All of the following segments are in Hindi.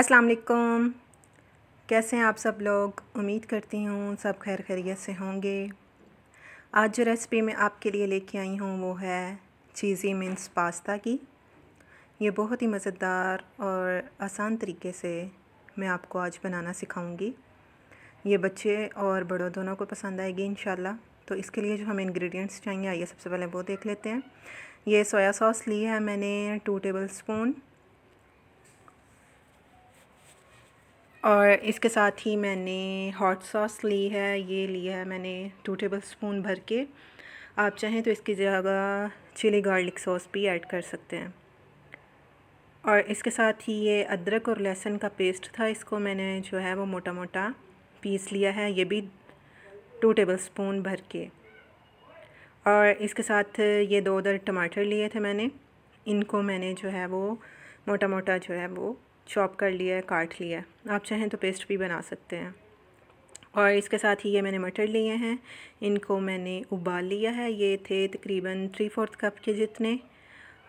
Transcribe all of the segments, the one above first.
अस्सलाम वालेकुम कैसे हैं आप सब लोग उम्मीद करती हूँ सब खैर खैरियत से होंगे आज जो रेसिपी मैं आपके लिए लेके आई हूँ वो है चीज़ी मिन्स पास्ता की ये बहुत ही मज़ेदार और आसान तरीके से मैं आपको आज बनाना सिखाऊंगी ये बच्चे और बड़ों दोनों को पसंद आएगी इन तो इसके लिए जो हमें इंग्रेडिएंट्स चाहिए आइए सबसे पहले वो देख लेते हैं ये सोया सॉस ली है मैंने टू टेबल स्पून और इसके साथ ही मैंने हॉट सॉस ली है ये लिया है मैंने टू टेबल स्पून भर के आप चाहें तो इसकी जगह चिली गार्लिक सॉस भी ऐड कर सकते हैं और इसके साथ ही ये अदरक और लहसुन का पेस्ट था इसको मैंने जो है वो मोटा मोटा पीस लिया है ये भी टू टेबल स्पून भर के और इसके साथ ये दो उधर टमाटर लिए थे मैंने इनको मैंने जो है वो मोटा मोटा जो है वो चॉप कर लिया है काट लिया है आप चाहें तो पेस्ट भी बना सकते हैं और इसके साथ ही ये मैंने मटर लिए हैं इनको मैंने उबाल लिया है ये थे तकरीबन थ्री फोर्थ कप के जितने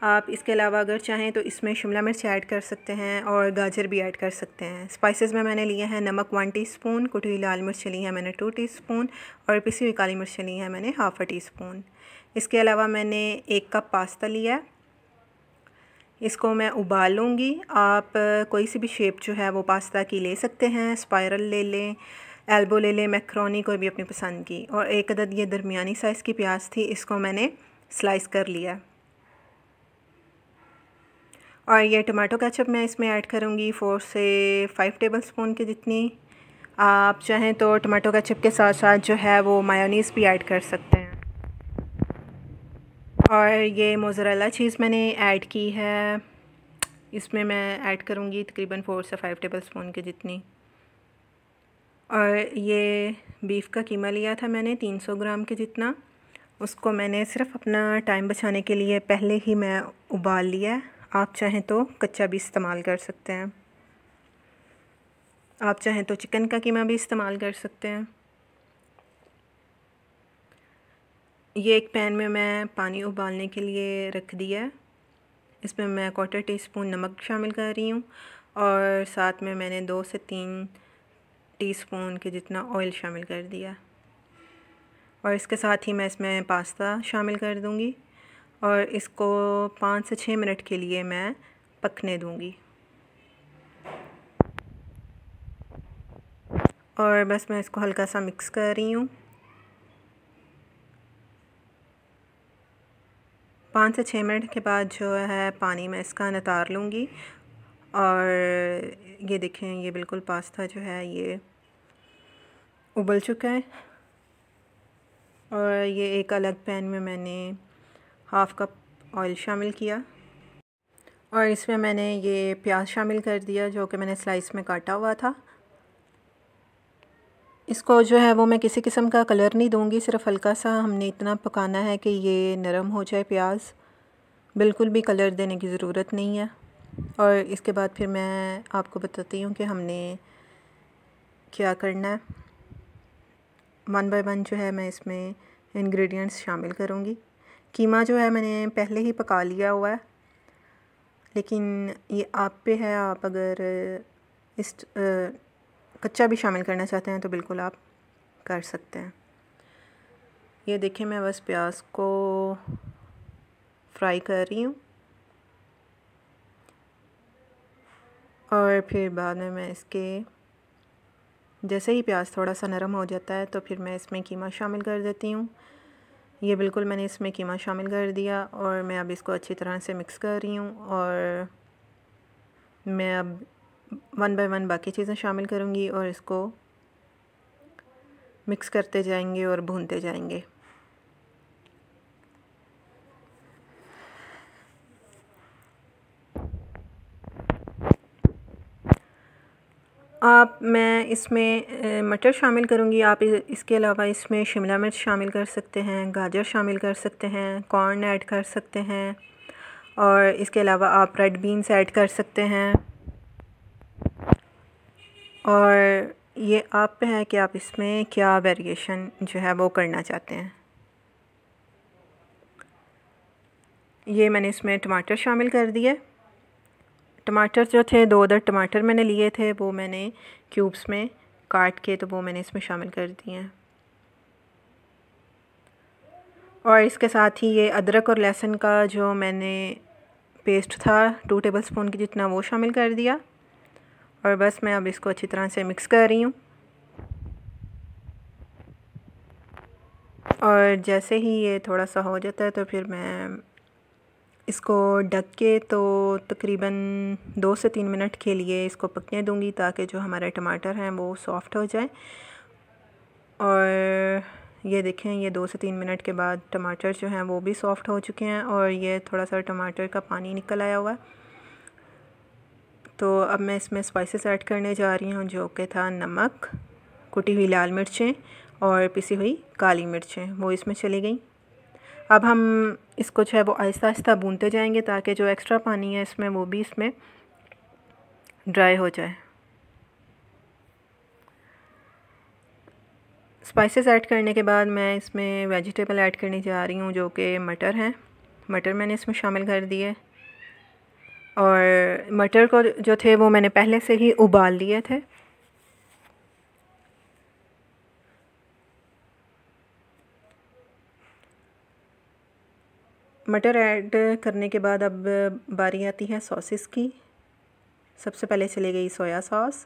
आप इसके अलावा अगर चाहें तो इसमें शिमला मिर्च ऐड कर सकते हैं और गाजर भी ऐड कर सकते हैं स्पाइसेस में मैंने लिए हैं नमक वन टीस्पून स्पून लाल मिर्च ली है मैंने टू टीस्पून और पिसी हुई काली मिर्च ली है मैंने हाफ़ अ टी स्पून इसके अलावा मैंने एक कप पास्ता लिया है इसको मैं उबालूँगी आप कोई सी भी शेप जो है वो पास्ता की ले सकते हैं स्पायरल ले लें एल्बो ले लें मैक्रोनी कोई भी अपनी पसंद की और एक अदद ये दरमियानी साइज़ की प्याज थी इसको मैंने स्लाइस कर लिया और ये टमाटो केचप मैं इसमें ऐड करूँगी फ़ोर से फाइव टेबल स्पून की जितनी आप चाहें तो टमाटो केचप के साथ साथ जो है वो मायोनीज़ भी ऐड कर सकते हैं और ये मोजरेला चीज़ मैंने ऐड की है इसमें मैं ऐड करूँगी तकरीबन फ़ोर से फाइव टेबल स्पून के जितनी और ये बीफ का कीमा लिया था मैंने तीन सौ ग्राम के जितना उसको मैंने सिर्फ अपना टाइम बचाने के लिए पहले ही मैं उबाल लिया आप चाहें तो कच्चा भी इस्तेमाल कर सकते हैं आप चाहें तो चिकन का कीमा भी इस्तेमाल कर सकते हैं ये एक पैन में मैं पानी उबालने के लिए रख दिया है इसमें मैं क्वार्टर टी स्पून नमक शामिल कर रही हूँ और साथ में मैंने दो से तीन टीस्पून के जितना ऑयल शामिल कर दिया और इसके साथ ही मैं इसमें पास्ता शामिल कर दूँगी और इसको पाँच से छः मिनट के लिए मैं पकने दूँगी और बस मैं इसको हल्का सा मिक्स कर रही हूँ पाँच से छः मिनट के बाद जो है पानी मैं इसका नतार लूँगी और ये देखें ये बिल्कुल पास्ता जो है ये उबल चुका है और ये एक अलग पैन में मैंने हाफ़ कप ऑयल शामिल किया और इसमें मैंने ये प्याज शामिल कर दिया जो कि मैंने स्लाइस में काटा हुआ था इसको जो है वो मैं किसी किस्म का कलर नहीं दूंगी सिर्फ हल्का सा हमने इतना पकाना है कि ये नरम हो जाए प्याज बिल्कुल भी कलर देने की ज़रूरत नहीं है और इसके बाद फिर मैं आपको बताती हूँ कि हमने क्या करना है वन बाय वन जो है मैं इसमें इंग्रेडिएंट्स शामिल करूँगी कीमा जो है मैंने पहले ही पका लिया हुआ है लेकिन ये आप पे है आप अगर इस कच्चा भी शामिल करना चाहते हैं तो बिल्कुल आप कर सकते हैं ये देखिए मैं बस प्याज को फ्राई कर रही हूँ और फिर बाद में मैं इसके जैसे ही प्याज थोड़ा सा नरम हो जाता है तो फिर मैं इसमें कीमा शामिल कर देती हूँ ये बिल्कुल मैंने इसमें कीमा शामिल कर दिया और मैं अब इसको अच्छी तरह से मिक्स कर रही हूँ और मैं अब वन बाय वन बाकी चीज़ें शामिल करूँगी और इसको मिक्स करते जाएंगे और भूनते जाएंगे आप मैं इसमें मटर शामिल करूँगी आप इसके अलावा इसमें शिमला मिर्च शामिल कर सकते हैं गाजर शामिल कर सकते हैं कॉर्न ऐड कर सकते हैं और इसके अलावा आप रेड बीन्स ऐड कर सकते हैं और ये आप पे है कि आप इसमें क्या वेरिएशन जो है वो करना चाहते हैं ये मैंने इसमें टमाटर शामिल कर दिए टमाटर जो थे दो अदर टमाटर मैंने लिए थे वो मैंने क्यूब्स में काट के तो वो मैंने इसमें शामिल कर दिए हैं और इसके साथ ही ये अदरक और लहसुन का जो मैंने पेस्ट था टू टेबल स्पून की जितना वो शामिल कर दिया और बस मैं अब इसको अच्छी तरह से मिक्स कर रही हूँ और जैसे ही ये थोड़ा सा हो जाता है तो फिर मैं इसको ढक के तो तकरीबन दो से तीन मिनट के लिए इसको पकने दूँगी ताकि जो हमारे टमाटर हैं वो सॉफ्ट हो जाए और ये देखें ये दो से तीन मिनट के बाद टमाटर जो हैं वो भी सॉफ़्ट हो चुके हैं और ये थोड़ा सा टमाटर का पानी निकल आया हुआ है तो अब मैं इसमें स्पाइसेस ऐड करने जा रही हूँ जो कि था नमक कुटी हुई लाल मिर्चें और पिसी हुई काली मिर्चें वो इसमें चली गई अब हम इसको जो है वो आहिस्ता आहिस्ता भूनते जाएंगे ताकि जो एक्स्ट्रा पानी है इसमें वो भी इसमें ड्राई हो जाए स्पाइसेस ऐड करने के बाद मैं इसमें वेजिटेबल ऐड करने जा रही हूँ जो कि मटर हैं मटर मैंने इसमें शामिल कर दिए और मटर को जो थे वो मैंने पहले से ही उबाल लिए थे मटर ऐड करने के बाद अब बारी आती है सॉसेस की सबसे पहले चली गई soya sauce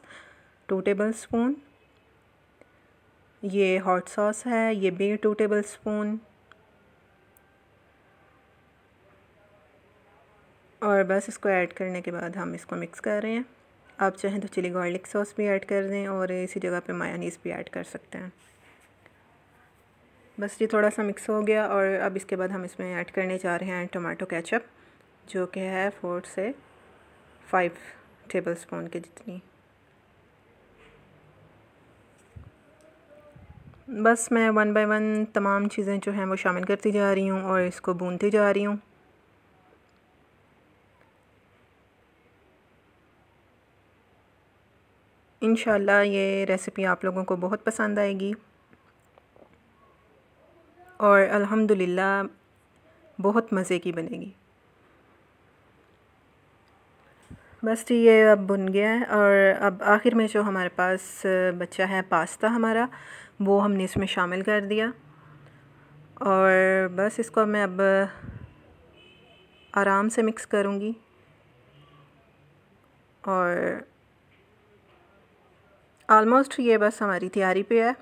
two tablespoon ये हॉट सॉस है ये भी टू टेबल स्पून और बस इसको ऐड करने के बाद हम इसको मिक्स कर रहे हैं आप चाहें तो चिली गार्लिक सॉस भी ऐड कर दें और इसी जगह पे मायानीस भी ऐड कर सकते हैं बस ये थोड़ा सा मिक्स हो गया और अब इसके बाद हम इसमें ऐड करने जा रहे हैं टमाटो केचप जो कि है फोर से फाइव टेबल स्पून के जितनी बस मैं वन बाय वन तमाम चीज़ें जो हैं वो शामिल करती जा रही हूँ और इसको भूनती जा रही हूँ इन ये रेसिपी आप लोगों को बहुत पसंद आएगी और अल्हम्दुलिल्लाह बहुत मज़े की बनेगी बस जी ये अब बुन गया है और अब आखिर में जो हमारे पास बच्चा है पास्ता हमारा वो हमने इसमें शामिल कर दिया और बस इसको मैं अब आराम से मिक्स करूँगी और ऑलमोस्ट ये बस हमारी तैयारी पे है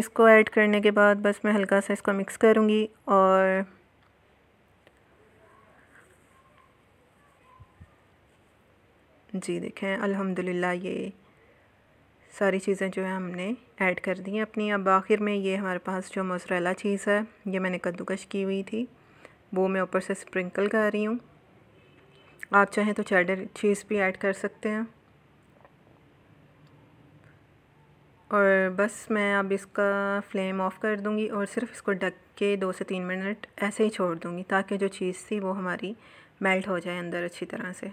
इसको ऐड करने के बाद बस मैं हल्का सा इसको मिक्स करूँगी और जी देखें अल्हम्दुलिल्लाह ये सारी चीज़ें जो है हमने ऐड कर दी हैं अपनी अब आखिर में ये हमारे पास जो मोसरेला चीज़ है ये मैंने कद्दूकश की हुई थी वो मैं ऊपर से स्प्रिंकल कर रही हूँ आप चाहें तो चैडर चीज़ भी ऐड कर सकते हैं और बस मैं अब इसका फ्लेम ऑफ़ कर दूंगी और सिर्फ इसको ढक के दो से तीन मिनट ऐसे ही छोड़ दूंगी ताकि जो चीज़ थी वो हमारी मेल्ट हो जाए अंदर अच्छी तरह से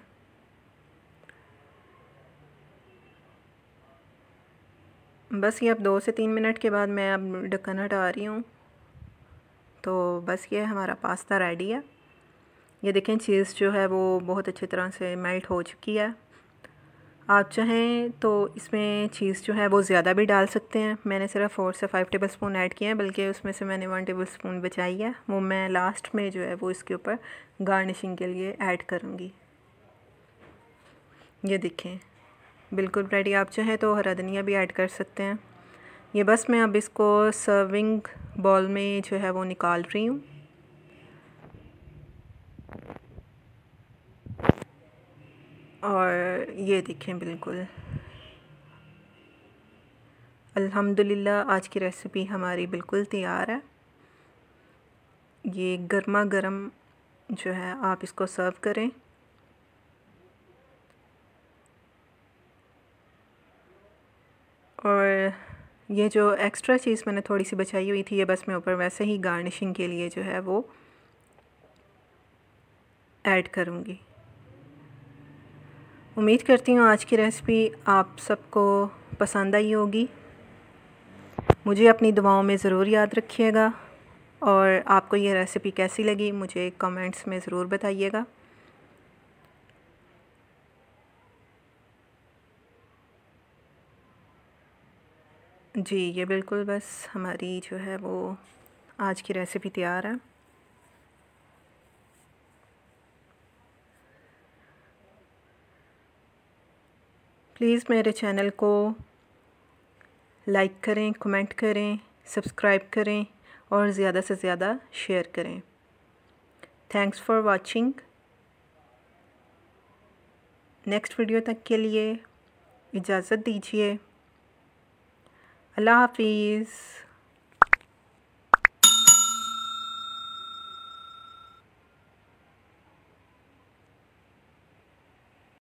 बस ये अब दो से तीन मिनट के बाद मैं अब ढक्कन हटा रही हूँ तो बस ये हमारा पास्ता रेडी है ये देखें चीज़ जो है वो बहुत अच्छी तरह से मेल्ट हो चुकी है आप चाहें तो इसमें चीज़ जो है वो ज़्यादा भी डाल सकते हैं मैंने सिर्फ फ़ोर से फ़ाइव टेबल स्पून ऐड किए हैं बल्कि उसमें से मैंने वन टेबल स्पून बचाई है वो मैं लास्ट में जो है वो इसके ऊपर गार्निशिंग के लिए ऐड करूँगी ये देखें बिल्कुल रेडी आप चाहें तो हरा धनिया भी ऐड कर सकते हैं ये बस मैं अब इसको सर्विंग बॉल में जो है वो निकाल रही हूँ और ये देखें बिल्कुल अल्हम्दुलिल्लाह आज की रेसिपी हमारी बिल्कुल तैयार है ये गर्मा गर्म जो है आप इसको सर्व करें और ये जो एक्स्ट्रा चीज़ मैंने थोड़ी सी बचाई हुई थी ये बस मैं ऊपर वैसे ही गार्निशिंग के लिए जो है वो ऐड करूँगी उम्मीद करती हूँ आज की रेसिपी आप सबको पसंद आई होगी मुझे अपनी दुआओं में ज़रूर याद रखिएगा और आपको ये रेसिपी कैसी लगी मुझे कमेंट्स में ज़रूर बताइएगा जी ये बिल्कुल बस हमारी जो है वो आज की रेसिपी तैयार है प्लीज़ मेरे चैनल को लाइक करें कमेंट करें सब्सक्राइब करें और ज़्यादा से ज़्यादा शेयर करें thanks for watching next video तक के लिए इजाज़त दीजिए अल्लाह हाफिज़